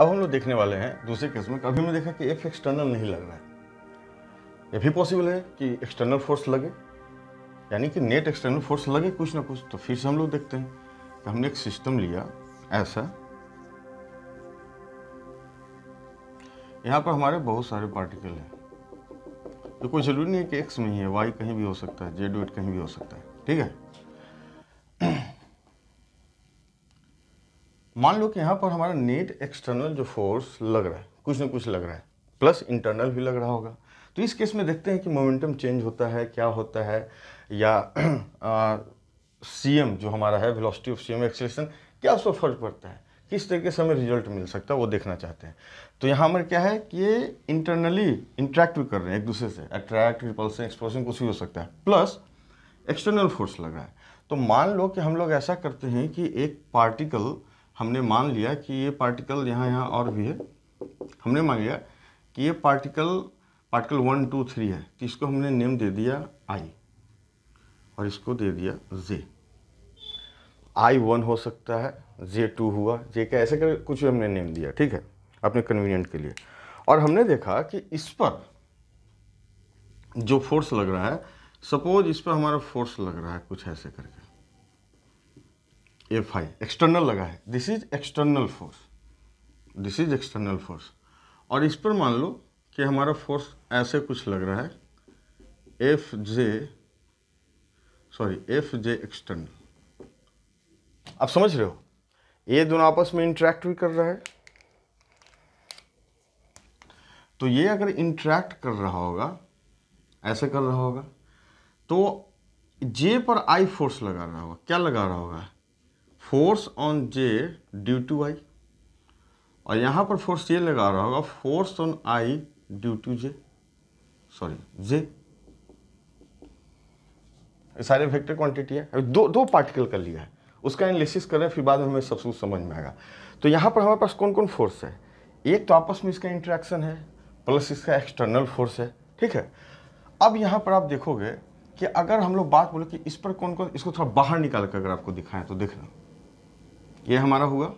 अब हम लोग देखने वाले हैं दूसरे केस में कभी हमने देखा कि एफ एक्सटर्नल नहीं लग रहा है यह भी पॉसिबल है कि एक्सटर्नल फोर्स लगे यानी कि नेट एक्सटर्नल फोर्स लगे कुछ ना कुछ तो फिर से हम लोग देखते हैं कि हमने एक सिस्टम लिया ऐसा यहाँ पर हमारे बहुत सारे पार्टिकल हैं तो कोई ज़रूरी नहीं है कि एक्स में ही है वाई कहीं भी हो सकता है जेड वेड कहीं भी हो सकता है ठीक है मान लो कि यहाँ पर हमारा नेट एक्सटर्नल जो फोर्स लग रहा है कुछ ना कुछ लग रहा है प्लस इंटरनल भी लग रहा होगा तो इस केस में देखते हैं कि मोमेंटम चेंज होता है क्या होता है या सी एम जो हमारा है velocity of C M acceleration क्या उस पर फर्क पड़ता है किस तरीके से हमें रिजल्ट मिल सकता है वो देखना चाहते हैं तो यहाँ पर क्या है कि ये इंटरनली इंट्रैक्ट भी कर रहे हैं एक दूसरे से अट्रैक्ट रिपल्सन एक्सप्लोशन कुछ भी हो सकता है प्लस एक्सटर्नल फोर्स लग रहा है तो मान लो कि हम लोग ऐसा करते हैं कि एक पार्टिकल हमने मान लिया कि ये पार्टिकल यहाँ यहाँ और भी है हमने मान लिया कि ये particle particle one two three है तो इसको हमने नेम दे दिया आई और इसको दे दिया जे आई वन हो सकता है जे टू हुआ जे का ऐसे कर कुछ भी हमने नेम दिया ठीक है अपने कन्वीनियंट के लिए और हमने देखा कि इस पर जो फोर्स लग रहा है सपोज इस पर हमारा फोर्स लग रहा है कुछ ऐसे करके एफ आई एक्सटर्नल लगा है this is external force this is external force और इस पर मान लो कि हमारा फोर्स ऐसे कुछ लग रहा है F J sorry F J external आप समझ रहे हो ये दोनों आपस में इंट्रैक्ट भी कर रहा है तो ये अगर इंट्रैक्ट कर रहा होगा ऐसे कर रहा होगा तो जे पर आई फोर्स लगा रहा होगा क्या लगा रहा होगा force on J due to I और यहाँ पर फोर्स ये लगा रहा होगा force on I due to J sorry J सारे वेक्टर क्वांटिटी है दो दो पार्टिकल कर लिया है उसका एनालिसिस करें फिर बाद में हमें सब कुछ समझ में आएगा तो यहाँ पर हमारे पास कौन कौन फोर्स है एक तो आपस में इसका इंट्रैक्शन है प्लस इसका एक्सटर्नल फोर्स है ठीक है अब यहाँ पर आप देखोगे कि अगर हम लोग बात बोले कि इस पर कौन कौन इसको थोड़ा बाहर निकाल कर अगर आपको दिखाएं तो देखना ये हमारा हुआ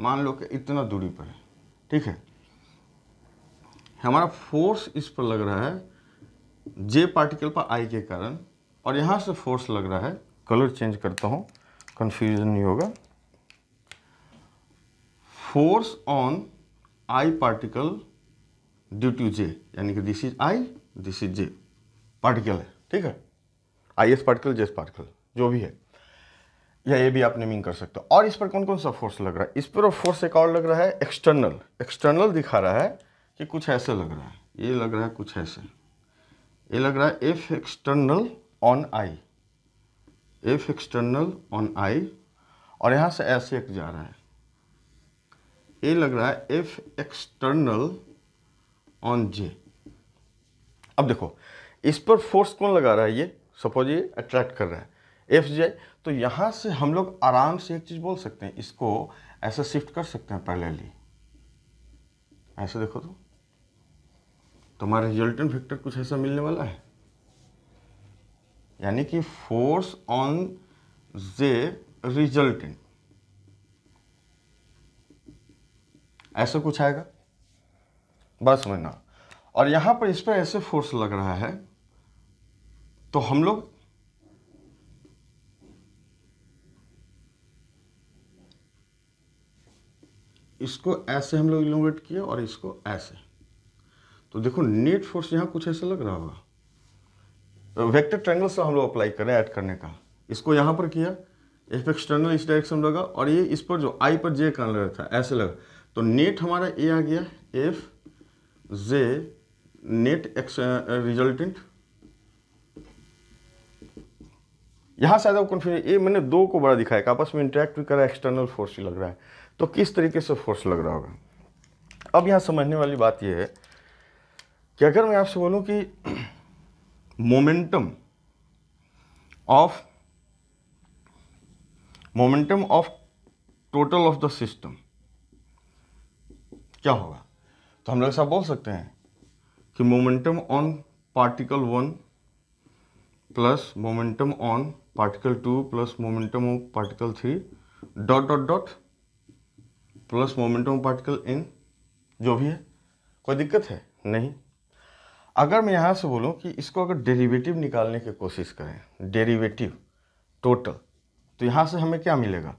मान लो कि इतना दूरी पर है ठीक है हमारा फोर्स इस पर लग रहा है जे पार्टिकल पर आई के कारण और यहाँ से फोर्स लग रहा है कलर चेंज करता हूँ कन्फ्यूजन नहीं होगा force on I particle due to J यानी कि this is I this is J particle है ठीक है I S particle J particle जो भी है या ये भी आप नेमिंग कर सकते हो और इस पर कौन कौन सा फोर्स लग रहा है इस पर फोर्स एक और लग रहा है एक्सटर्नल एक्सटर्नल दिखा रहा है कि कुछ ऐसे लग रहा है ये लग रहा है कुछ ऐसे ये लग रहा है F external on I F external on I और यहाँ से ऐसे एक जा रहा है ये लग रहा है एफ एक्सटर्नल ऑन जे अब देखो इस पर फोर्स कौन लगा रहा है ये सपोज ये अट्रैक्ट कर रहा है एफ जे तो यहाँ से हम लोग आराम से एक चीज़ बोल सकते हैं इसको ऐसा शिफ्ट कर सकते हैं पहले ली ऐसे देखो तो तुम्हारा रिजल्टेंट वेक्टर कुछ ऐसा मिलने वाला है यानी कि फोर्स ऑन जे रिजल्टेंट ऐसा कुछ आएगा बस समझना और यहाँ पर इस पर ऐसे फोर्स लग रहा है तो हम लोग इसको ऐसे हम लोग इलोंगेट किए और इसको ऐसे तो देखो नेट फोर्स यहाँ कुछ ऐसा लग रहा होगा तो वेक्टर ट्रैंगल से हम लोग अप्लाई करें ऐड करने का इसको यहाँ पर किया एफ एक्सटर्नल इस डायरेक्शन लगा और ये इस पर जो आई पर जे कहाँ लगा था ऐसे लगा तो नेट हमारा ए आ गया F J net X resultant यहाँ शायद आप कन्फ्यूज ये मैंने दो को बड़ा दिखाया आपस में इंटरेक्ट भी कर रहा है एक्सटर्नल फोर्स ही लग रहा है तो किस तरीके से फोर्स लग रहा होगा अब यहाँ समझने वाली बात यह है कि अगर मैं आपसे बोलूँ कि momentum of momentum of total of the system क्या होगा तो हम लोग ऐसा बोल सकते हैं कि momentum on particle one plus momentum on particle two plus momentum of particle three dot dot dot plus momentum of particle N जो भी है कोई दिक्कत है नहीं अगर मैं यहाँ से बोलूँ कि इसको अगर डेरिवेटिव निकालने की कोशिश करें डेरिवेटिव टोटल तो यहाँ से हमें क्या मिलेगा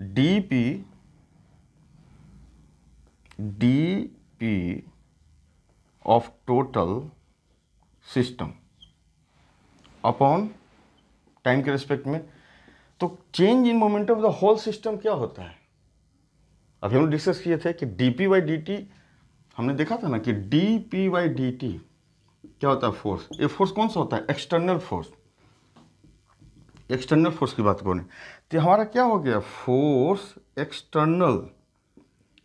D P D P of total system upon time के रिस्पेक्ट में तो change in momentum of the whole system क्या होता है अभी हम लोग डिस्कस किए थे कि D P Y D T हमने देखा था ना कि D P Y D T क्या होता है फोर्स ये फोर्स कौन सा होता है एक्सटर्नल फोर्स एक्सटर्नल फोर्स की बात करें तो हमारा क्या हो गया फोर्स एक्सटर्नल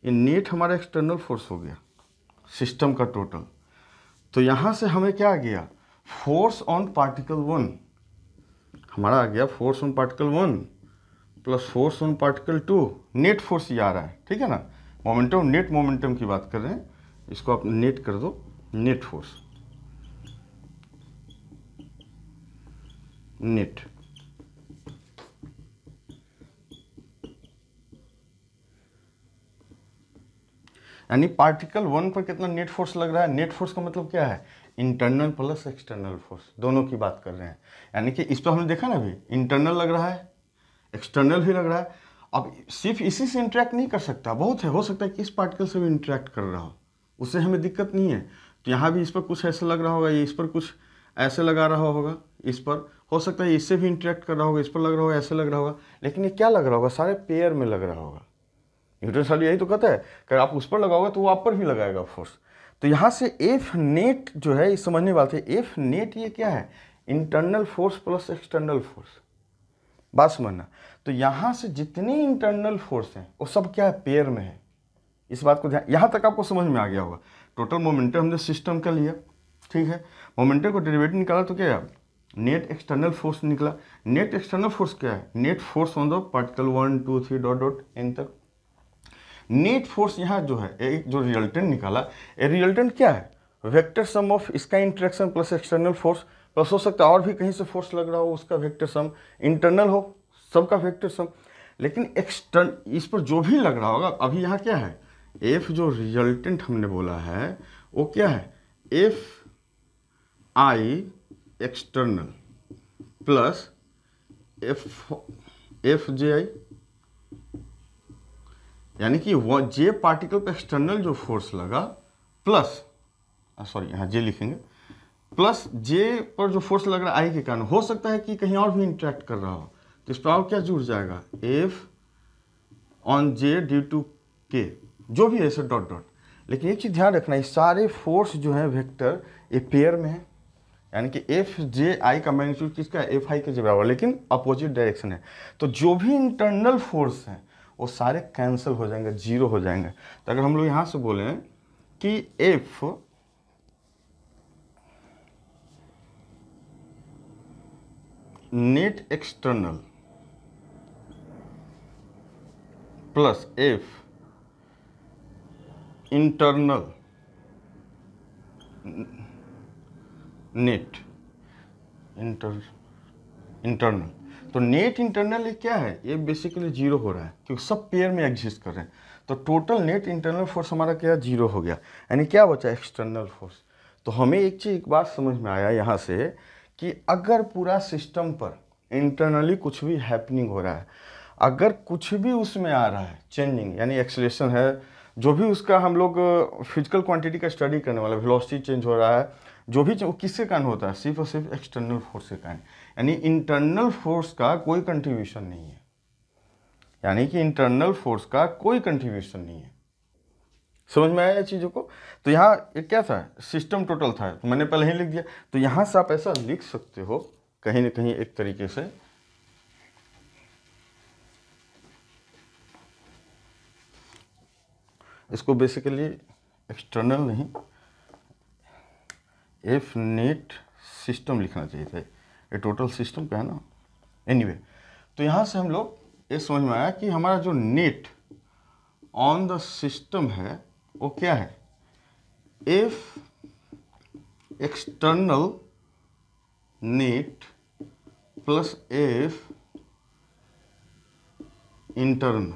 ये नेट हमारा एक्सटर्नल फोर्स हो गया सिस्टम का टोटल तो यहाँ से हमें क्या आ गया फोर्स ऑन पार्टिकल वन हमारा आ गया force on particle one plus force on particle two net force ये आ रहा है ठीक है ना मोमेंटम नेट मोमेंटम की बात कर रहे हैं इसको आप नेट कर दो नेट फोर्स नेट यानी पार्टिकल वन पर कितना नेट फोर्स लग रहा है नेट फोर्स का मतलब क्या है इंटरनल प्लस एक्सटर्नल फोर्स दोनों की बात कर रहे हैं यानी कि इस पर हमने देखा ना अभी इंटरनल लग रहा है एक्सटर्नल भी लग रहा है अब सिर्फ इसी से इंटरेक्ट नहीं कर सकता बहुत है हो सकता है कि इस पार्टिकल से भी इंटरेक्ट कर रहा हो उससे हमें दिक्कत नहीं है तो यहाँ भी इस पर कुछ ऐसा लग रहा होगा ये इस पर कुछ ऐसे लगा रहा होगा इस पर हो सकता है इससे भी इंटरेक्ट कर रहा होगा इस पर लग रहा होगा ऐसे लग रहा होगा लेकिन ये क्या लग रहा होगा सारे पेयर में लग रहा होगा साल यही तो कहता है कि आप उस पर लगाओगे तो वो आप पर भी लगाएगा फोर्स तो यहाँ से एफ नेट जो है ये समझने वाले एफ नेट ये क्या है internal force plus external force बात समझना तो यहाँ से जितनी इंटरनल फोर्स हैं वो सब क्या है पेयर में है इस बात को ध्यान यहाँ तक आपको समझ में आ गया होगा टोटल मोमेंटम हमने सिस्टम का लिया ठीक है मोमेंटम को डिलीवेट निकाला तो क्या है नेट एक्सटर्नल फोर्स निकला नेट एक्सटर्नल फोर्स क्या है net force on the particle one two three dot dot N तक नेट फोर्स यहाँ जो है एक जो रिजल्टेंट निकाला रिजल्टेंट क्या है वेक्टर सम ऑफ इसका interaction plus external force plus हो सकता है और भी कहीं से फोर्स लग रहा हो उसका वेक्टर सम इंटरनल हो सबका वेक्टर सम लेकिन एक्सटर्न इस पर जो भी लग रहा होगा अभी यहाँ क्या है एफ जो रिजल्टेंट हमने बोला है वो क्या है F I external plus F F J I यानी कि वह जे पार्टिकल पे एक्सटर्नल जो फोर्स लगा प्लस सॉरी ah, यहाँ जे लिखेंगे प्लस जे पर जो फोर्स लग रहा है आई के कारण हो सकता है कि कहीं और भी इंट्रैक्ट कर रहा हो तो इस पर और क्या जुड़ जाएगा F on J due to के जो भी है सर डॉट डॉट लेकिन एक चीज़ ध्यान रखना ये सारे फोर्स जो है वेक्टर ये पेयर में है यानी कि एफ जे आई का मैग्नीट्यूड किसका एफ आई के बराबर लेकिन अपोजिट डायरेक्शन है तो जो भी इंटरनल फोर्स है वो सारे कैंसिल हो जाएंगे जीरो हो जाएंगे तो अगर हम लोग यहाँ से बोलें कि F net external plus F internal net inter internal तो नेट इंटरनल क्या है ये बेसिकली जीरो हो रहा है क्योंकि सब पेयर में एग्जिस्ट कर रहे हैं तो टोटल नेट इंटरनल फोर्स हमारा क्या जीरो हो गया यानी क्या बचा एक्सटर्नल फोर्स तो हमें एक चीज़ एक बात समझ में आया यहाँ से कि अगर पूरा सिस्टम पर इंटरनली कुछ भी हैपनिंग हो रहा है अगर कुछ भी उसमें आ रहा है चेंजिंग यानी एक्सलेशन है जो भी उसका हम लोग फिजिकल क्वांटिटी का स्टडी करने वाला वेलोसिटी चेंज हो रहा है जो भी वो किसके कारण होता है सिर्फ और सिर्फ एक्सटर्नल फोर्स के कारण यानी इंटरनल फोर्स का कोई कंट्रीब्यूशन नहीं है यानी कि इंटरनल फोर्स का कोई कंट्रीब्यूशन नहीं है समझ में आया चीज़ों को तो यहाँ एक क्या था सिस्टम टोटल था तो मैंने पहले ही लिख दिया तो यहाँ से आप ऐसा लिख सकते हो कहीं ना कहीं एक तरीके से इसको बेसिकली एक्सटर्नल नहीं एफ नेट सिस्टम लिखना चाहिए था ये टोटल सिस्टम का है ना एनी anyway, तो यहाँ से हम लोग ये समझ में आया कि हमारा जो नेट ऑन द सिस्टम है वो क्या है F external net plus F internal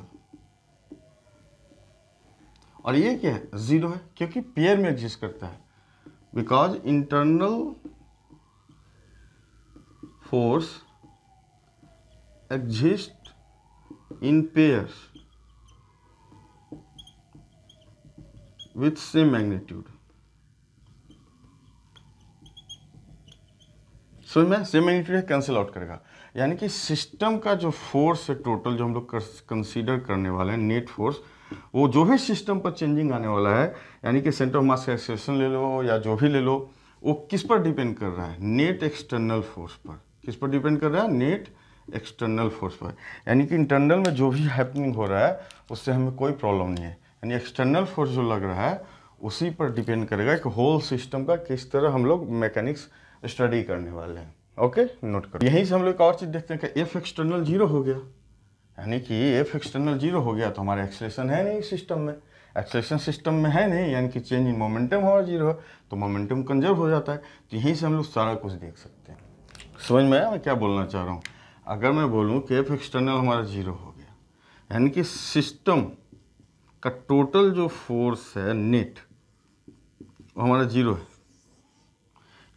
और ये क्या है ज़ीरो है क्योंकि पेयर में एग्जिस्ट करता है because internal force exist in pairs with same magnitude so मैं सेम मैग्नीट्यूड कैंसिल आउट करेगा यानी कि सिस्टम का जो फोर्स है टोटल जो हम लोग कंसीडर करने वाले हैं नेट फोर्स वो जो भी सिस्टम पर चेंजिंग आने वाला है यानी कि सेंटर ऑफ मास एक्सेशन ले लो या जो भी ले लो वो किस पर डिपेंड कर रहा है नेट एक्सटर्नल फोर्स पर किस पर डिपेंड कर रहा है नेट एक्सटर्नल फोर्स पर यानी कि इंटरनल में जो भी हैपनिंग हो रहा है उससे हमें कोई प्रॉब्लम नहीं है यानी एक्सटर्नल फोर्स जो लग रहा है उसी पर डिपेंड करेगा कि होल सिस्टम का किस तरह हम लोग मैकेनिक्स स्टडी करने वाले हैं ओके नोट करो यहीं से हम लोग एक और चीज़ देखते हैं कि एफ एक्सटर्नल जीरो हो गया यानी कि एफ एक्सटर्नल जीरो हो गया तो हमारा एक्सलेशन है नहीं सिस्टम में एक्सलेशन सिस्टम में है नहीं यानी कि चेंज इन मोमेंटम हो जीरो है तो मोमेंटम कंजर्व हो जाता है तो यहीं से हम लोग सारा कुछ देख सकते हैं समझ में आया मैं क्या बोलना चाह रहा हूँ अगर मैं बोलूँ कि एफ एक्सटर्नल हमारा जीरो हो गया यानी कि सिस्टम का टोटल जो फोर्स है नेट वो हमारा जीरो है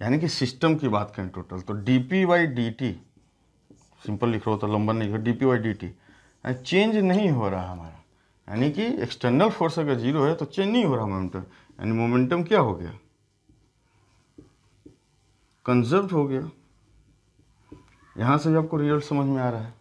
यानी कि सिस्टम की बात करें टोटल तो d P Y D t simple लिख रहा हो तो लंबा नहीं रहा d P Y D t change नहीं हो रहा हमारा यानी कि एक्सटर्नल फोर्स अगर जीरो है तो चेंज नहीं हो रहा मोमेंटम यानी मोमेंटम क्या हो गया कंजर्व हो गया यहाँ से भी आपको रिजल्ट समझ में आ रहा है